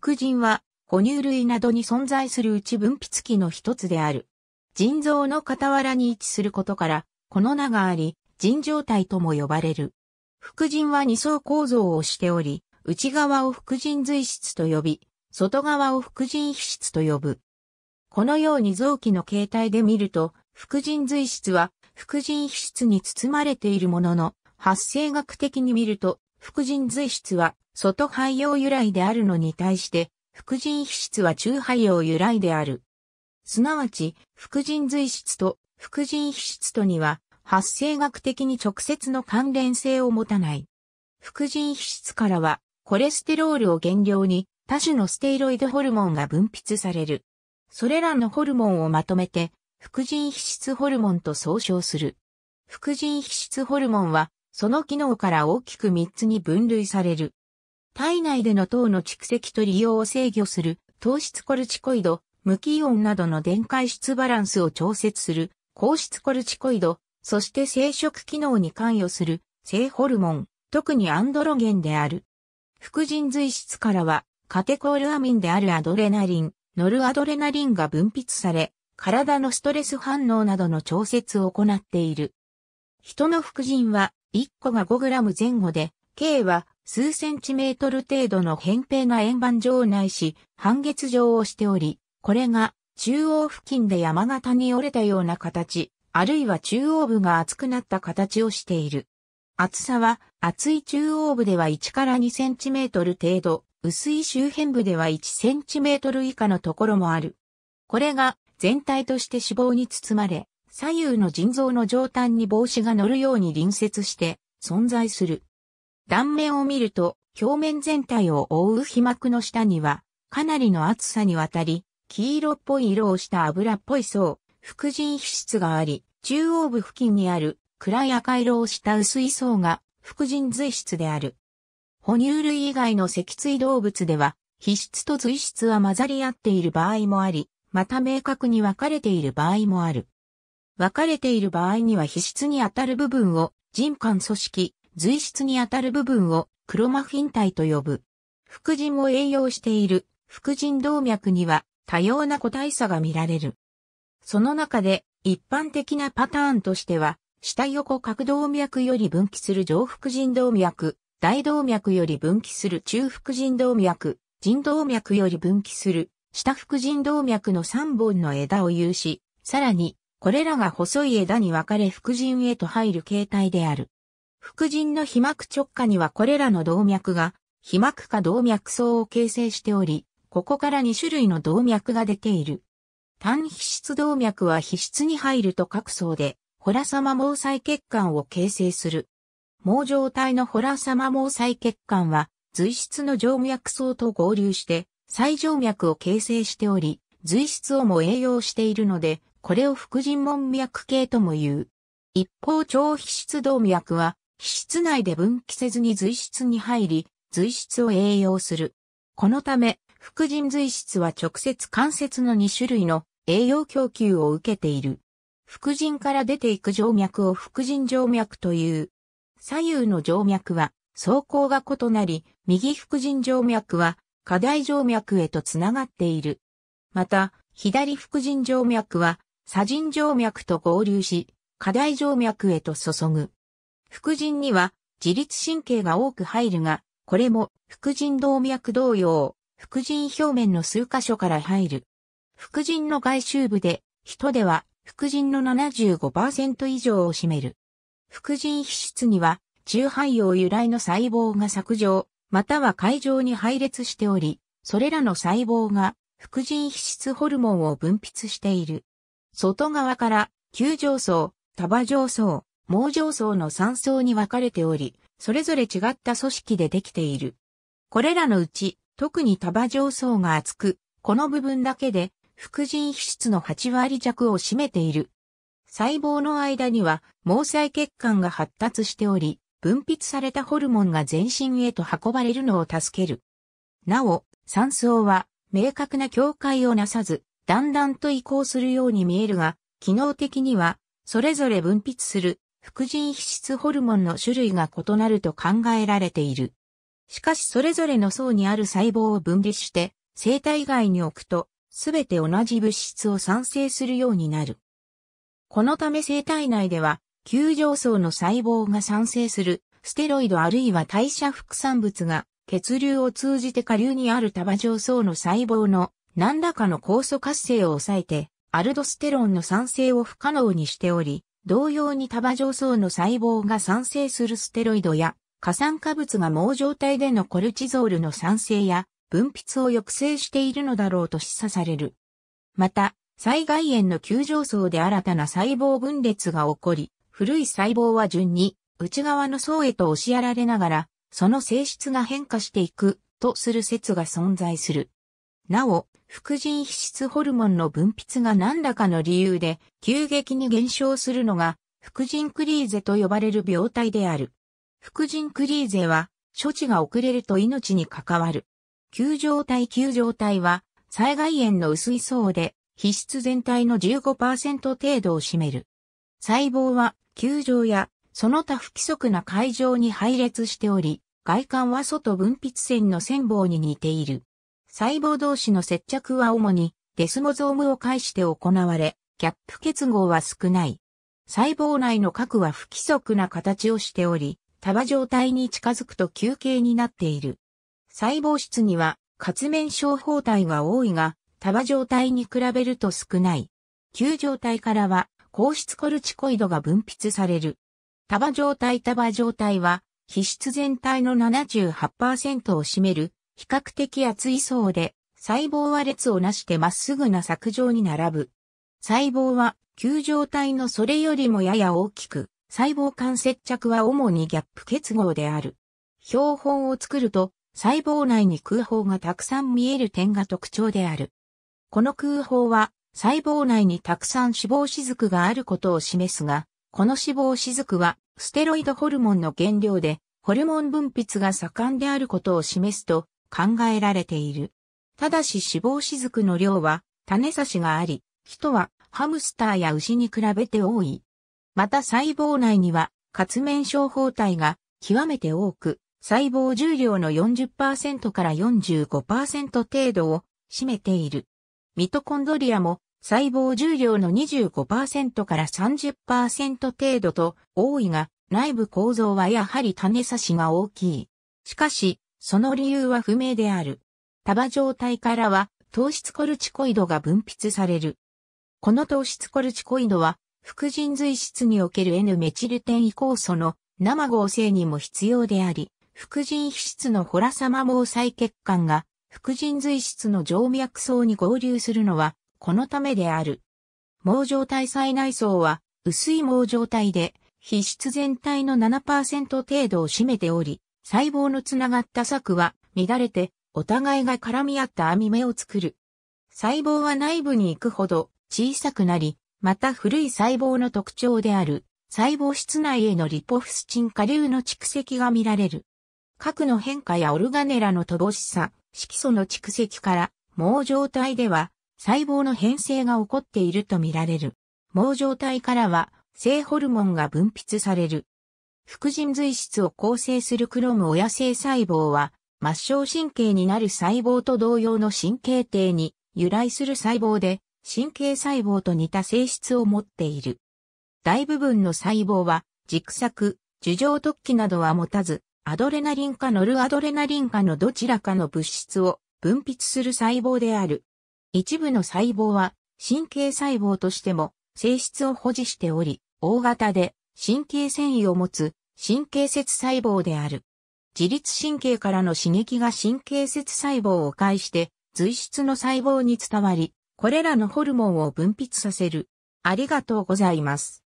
副腎は、哺乳類などに存在する内分泌器の一つである。腎臓の傍らに位置することから、この名があり、腎状態とも呼ばれる。副腎は二層構造をしており、内側を副腎髄質と呼び、外側を副腎皮質と呼ぶ。このように臓器の形態で見ると、副腎髄質は副腎皮質に包まれているものの、発生学的に見ると副腎髄質は外肺葉由来であるのに対して、副腎皮質は中肺葉由来である。すなわち、副腎髄質と副腎皮質とには、発生学的に直接の関連性を持たない。副腎皮質からは、コレステロールを原料に、多種のステイロイドホルモンが分泌される。それらのホルモンをまとめて、副腎皮質ホルモンと総称する。副腎皮質ホルモンは、その機能から大きく3つに分類される。体内での糖の蓄積と利用を制御する、糖質コルチコイド、無機イオンなどの電解質バランスを調節する、硬質コルチコイド、そして生殖機能に関与する、性ホルモン、特にアンドロゲンである。副腎髄質からは、カテコールアミンであるアドレナリン、ノルアドレナリンが分泌され、体のストレス反応などの調節を行っている。人の副腎は1個が 5g 前後で、径は数センチメートル程度の扁平な円盤状内し、半月状をしており、これが中央付近で山形に折れたような形、あるいは中央部が厚くなった形をしている。厚さは、厚い中央部では1から2センチメートル程度、薄い周辺部では1センチメートル以下のところもある。これが全体として脂肪に包まれ、左右の腎臓の上端に帽子が乗るように隣接して存在する。断面を見ると、表面全体を覆う皮膜の下には、かなりの厚さにわたり、黄色っぽい色をした油っぽい層、副腎皮質があり、中央部付近にある暗い赤色をした薄い層が副腎髄質である。哺乳類以外の脊椎動物では、皮質と髄質は混ざり合っている場合もあり、また明確に分かれている場合もある。分かれている場合には皮質にあたる部分を人間組織、髄質にあたる部分をクロマフィン体と呼ぶ。副腎を栄養している副腎動脈には多様な個体差が見られる。その中で一般的なパターンとしては、下横角動脈より分岐する上腹腎動脈、大動脈より分岐する中腹腎動脈、腎動脈より分岐する下腹腎動脈の3本の枝を有し、さらにこれらが細い枝に分かれ副腎へと入る形態である。副腎の皮膜直下にはこれらの動脈が、皮膜下動脈層を形成しており、ここから2種類の動脈が出ている。単皮質動脈は皮質に入ると各層で、ホラ様毛細血管を形成する。毛状態のホラ様毛細血管は、髄質の静脈層と合流して、最静脈を形成しており、髄質をも栄養しているので、これを副腎門脈系とも言う。一方腸皮質動脈は、皮質内で分岐せずに髄質に入り、髄質を栄養する。このため、副腎髄質は直接関節の2種類の栄養供給を受けている。副腎から出ていく静脈を副腎静脈という。左右の静脈は、走行が異なり、右副腎静脈は、下大静脈へとつながっている。また、左副腎静脈は、左腎静脈と合流し、下大静脈へと注ぐ。副腎には自律神経が多く入るが、これも副腎動脈同様、副腎表面の数箇所から入る。副腎の外周部で、人では副腎の75%以上を占める。副腎皮質には、中肺葉由来の細胞が削除、または海上に配列しており、それらの細胞が副腎皮質ホルモンを分泌している。外側から、球状層、束状層、網状層の3層に分かれており、それぞれ違った組織でできている。これらのうち、特に束状層が厚く、この部分だけで、副腎皮質の8割弱を占めている。細胞の間には、毛細血管が発達しており、分泌されたホルモンが全身へと運ばれるのを助ける。なお、3層は、明確な境界をなさず、だんだんと移行するように見えるが、機能的には、それぞれ分泌する、副腎皮質ホルモンの種類が異なると考えられている。しかしそれぞれの層にある細胞を分離して、生体外に置くと、すべて同じ物質を産生するようになる。このため生体内では、球状層の細胞が産生する、ステロイドあるいは代謝副産物が、血流を通じて下流にある束状層の細胞の何らかの酵素活性を抑えて、アルドステロンの産生を不可能にしており、同様に多場上層の細胞が産生するステロイドや、過酸化物が猛状態でのコルチゾールの産生や、分泌を抑制しているのだろうと示唆される。また、災害炎の急上層で新たな細胞分裂が起こり、古い細胞は順に内側の層へと押しやられながら、その性質が変化していくとする説が存在する。なお、副腎皮質ホルモンの分泌が何らかの理由で急激に減少するのが副腎クリーゼと呼ばれる病態である。副腎クリーゼは処置が遅れると命に関わる。球状体球状体は災害炎の薄い層で皮質全体の15%程度を占める。細胞は球状やその他不規則な海状に配列しており、外観は外分泌腺の線棒に似ている。細胞同士の接着は主にデスモゾームを介して行われ、キャップ結合は少ない。細胞内の核は不規則な形をしており、束状態に近づくと球形になっている。細胞質には、活面小胞体が多いが、束状態に比べると少ない。球状態からは、硬質コルチコイドが分泌される。束状態束状態は、皮質全体の78%を占める比較的厚い層で、細胞は列をなしてまっすぐな削状に並ぶ。細胞は、球状体のそれよりもやや大きく、細胞間接着は主にギャップ結合である。標本を作ると、細胞内に空砲がたくさん見える点が特徴である。この空砲は、細胞内にたくさん脂肪雫があることを示すが、この脂肪雫は、ステロイドホルモンの原料で、ホルモン分泌が盛んであることを示すと、考えられている。ただし死亡雫の量は種差しがあり、人はハムスターや牛に比べて多い。また細胞内には活面症胞体が極めて多く、細胞重量の40%から45%程度を占めている。ミトコンドリアも細胞重量の25%から30%程度と多いが、内部構造はやはり種差しが大きい。しかし、その理由は不明である。束状体からは糖質コルチコイドが分泌される。この糖質コルチコイドは、副腎髄質における N メチルテン移酵素の生合成にも必要であり、副腎皮質のホラ様毛細血管が副腎髄質の静脈層に合流するのはこのためである。毛状体細内層は薄い毛状体で皮質全体の7%程度を占めており、細胞のつながった柵は乱れてお互いが絡み合った網目を作る。細胞は内部に行くほど小さくなり、また古い細胞の特徴である細胞室内へのリポフスチン下流の蓄積が見られる。核の変化やオルガネラの乏しさ、色素の蓄積から、毛状態では細胞の変性が起こっていると見られる。毛状態からは性ホルモンが分泌される。副腎髄質を構成するクロム親性細胞は、末梢神経になる細胞と同様の神経体に由来する細胞で、神経細胞と似た性質を持っている。大部分の細胞は、軸索、樹状突起などは持たず、アドレナリンかノルアドレナリンかのどちらかの物質を分泌する細胞である。一部の細胞は神経細胞としても性質を保持しており、大型で神経繊維を持つ神経節細胞である。自律神経からの刺激が神経節細胞を介して随筆の細胞に伝わり、これらのホルモンを分泌させる。ありがとうございます。